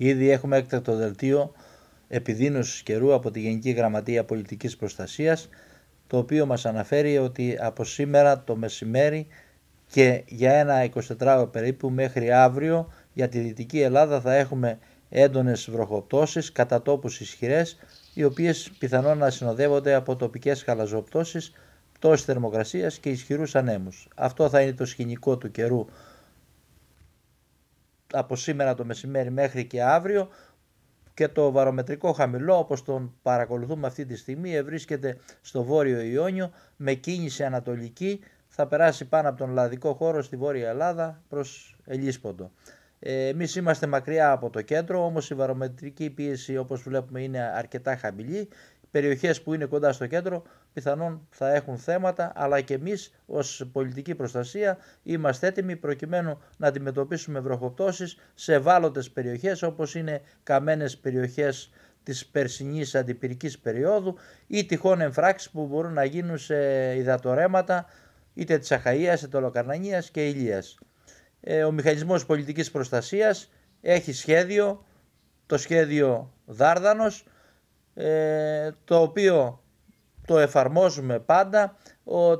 Ήδη έχουμε έκτακτο δελτίο επιδείνωσης καιρού από τη Γενική Γραμματεία Πολιτικής Προστασίας, το οποίο μας αναφέρει ότι από σήμερα το μεσημέρι και για ένα 24ωρο περίπου μέχρι αύριο για τη Δυτική Ελλάδα θα έχουμε έντονες βροχοπτώσεις κατά τόπους ισχυρές οι οποίες πιθανόν να συνοδεύονται από τοπικές χαλαζοπτώσεις, πτώσεις θερμοκρασίας και ισχυρούς ανέμους. Αυτό θα είναι το σκηνικό του καιρού από σήμερα το μεσημέρι μέχρι και αύριο και το βαρομετρικό χαμηλό όπως τον παρακολουθούμε αυτή τη στιγμή βρίσκεται στο βόρειο Ιόνιο με κίνηση ανατολική θα περάσει πάνω από τον λαδικό χώρο στη Βόρεια Ελλάδα προς Ελίσποντο. Ε, Εμείς είμαστε μακριά από το κέντρο, όμως η βαρομετρική πίεση όπως βλέπουμε είναι αρκετά χαμηλή περιοχές που είναι κοντά στο κέντρο πιθανόν θα έχουν θέματα αλλά και εμείς ως πολιτική προστασία είμαστε έτοιμοι προκειμένου να αντιμετωπίσουμε βροχοπτώσεις σε ευάλωτες περιοχές όπως είναι καμένες περιοχές της περσινής αντιπυρικής περίοδου ή τυχόν εμφράξεις που μπορούν να γίνουν σε υδατορέματα είτε της Αχαΐας, είτε Ολοκαρνανίας και Ηλίας. Ε, ο μηχανισμός πολιτικής προστασίας έχει σχέδιο, το σχέδιο Δάρδανος, ε, το οποίο το εφαρμόζουμε πάντα.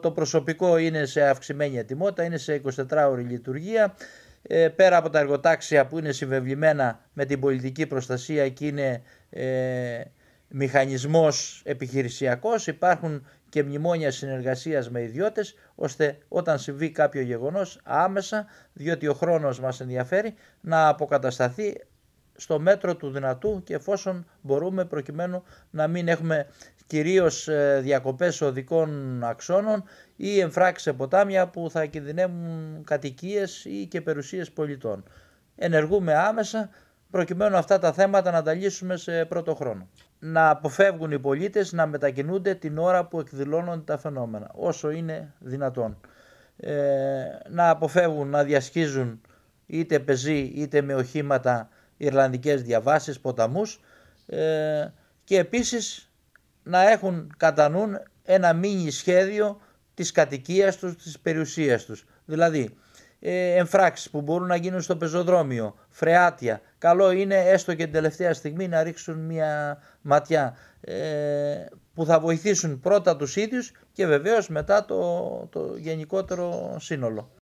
το προσωπικό είναι σε αυξημένη ετοιμότητα, είναι σε 24 ώρη λειτουργία. Ε, πέρα από τα εργοτάξια που είναι συμβεβλημένα με την πολιτική προστασία και είναι ε, μηχανισμός επιχειρησιακός, υπάρχουν και μνημόνια συνεργασίας με ιδιώτες, ώστε όταν συμβεί κάποιο γεγονός άμεσα, διότι ο χρόνος μας ενδιαφέρει, να αποκατασταθεί στο μέτρο του δυνατού και εφόσον μπορούμε προκειμένου να μην έχουμε κυρίως ε, διακοπές οδικών αξώνων ή εμφράξεις ποτάμια που θα κινδυνεύουν κατοικίες ή και περιουσίες πολιτών. Ενεργούμε άμεσα προκειμένου αυτά τα θέματα να τα λύσουμε σε πρώτο χρόνο. Να αποφεύγουν οι πολίτες να μετακινούνται την ώρα που εκδηλώνονται τα φαινόμενα, όσο είναι δυνατόν. Ε, να αποφεύγουν να διασχίζουν είτε πεζοί είτε με οχήματα Ιρλανδικές διαβάσεις, ποταμούς ε, και επίσης να έχουν κατά νου ένα μίνι σχέδιο της κατοικίας τους, της περιουσίας τους. Δηλαδή, ε, εμφράξεις που μπορούν να γίνουν στο πεζοδρόμιο, φρεάτια. Καλό είναι έστω και την τελευταία στιγμή να ρίξουν μια ματιά ε, που θα βοηθήσουν πρώτα τους ίδιους και βεβαίως μετά το, το γενικότερο σύνολο.